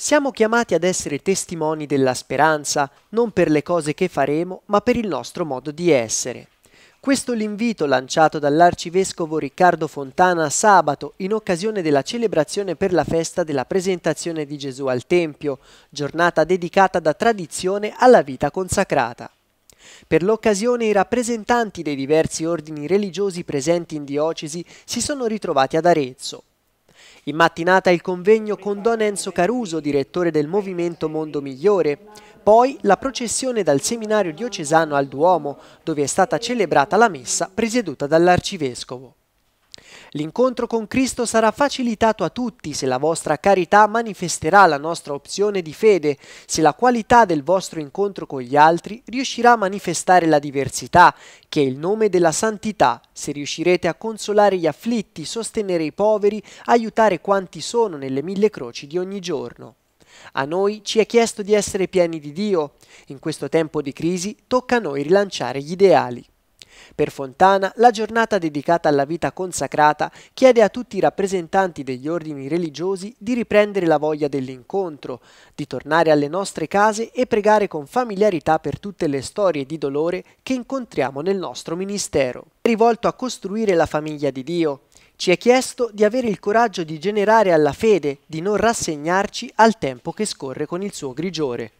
Siamo chiamati ad essere testimoni della speranza, non per le cose che faremo, ma per il nostro modo di essere. Questo l'invito lanciato dall'arcivescovo Riccardo Fontana sabato in occasione della celebrazione per la festa della presentazione di Gesù al Tempio, giornata dedicata da tradizione alla vita consacrata. Per l'occasione i rappresentanti dei diversi ordini religiosi presenti in diocesi si sono ritrovati ad Arezzo. In mattinata il convegno con Don Enzo Caruso, direttore del Movimento Mondo Migliore. Poi la processione dal seminario diocesano al Duomo, dove è stata celebrata la messa presieduta dall'arcivescovo. L'incontro con Cristo sarà facilitato a tutti se la vostra carità manifesterà la nostra opzione di fede, se la qualità del vostro incontro con gli altri riuscirà a manifestare la diversità, che è il nome della santità, se riuscirete a consolare gli afflitti, sostenere i poveri, aiutare quanti sono nelle mille croci di ogni giorno. A noi ci è chiesto di essere pieni di Dio. In questo tempo di crisi tocca a noi rilanciare gli ideali. Per Fontana, la giornata dedicata alla vita consacrata chiede a tutti i rappresentanti degli ordini religiosi di riprendere la voglia dell'incontro, di tornare alle nostre case e pregare con familiarità per tutte le storie di dolore che incontriamo nel nostro ministero. È rivolto a costruire la famiglia di Dio, ci è chiesto di avere il coraggio di generare alla fede, di non rassegnarci al tempo che scorre con il suo grigiore.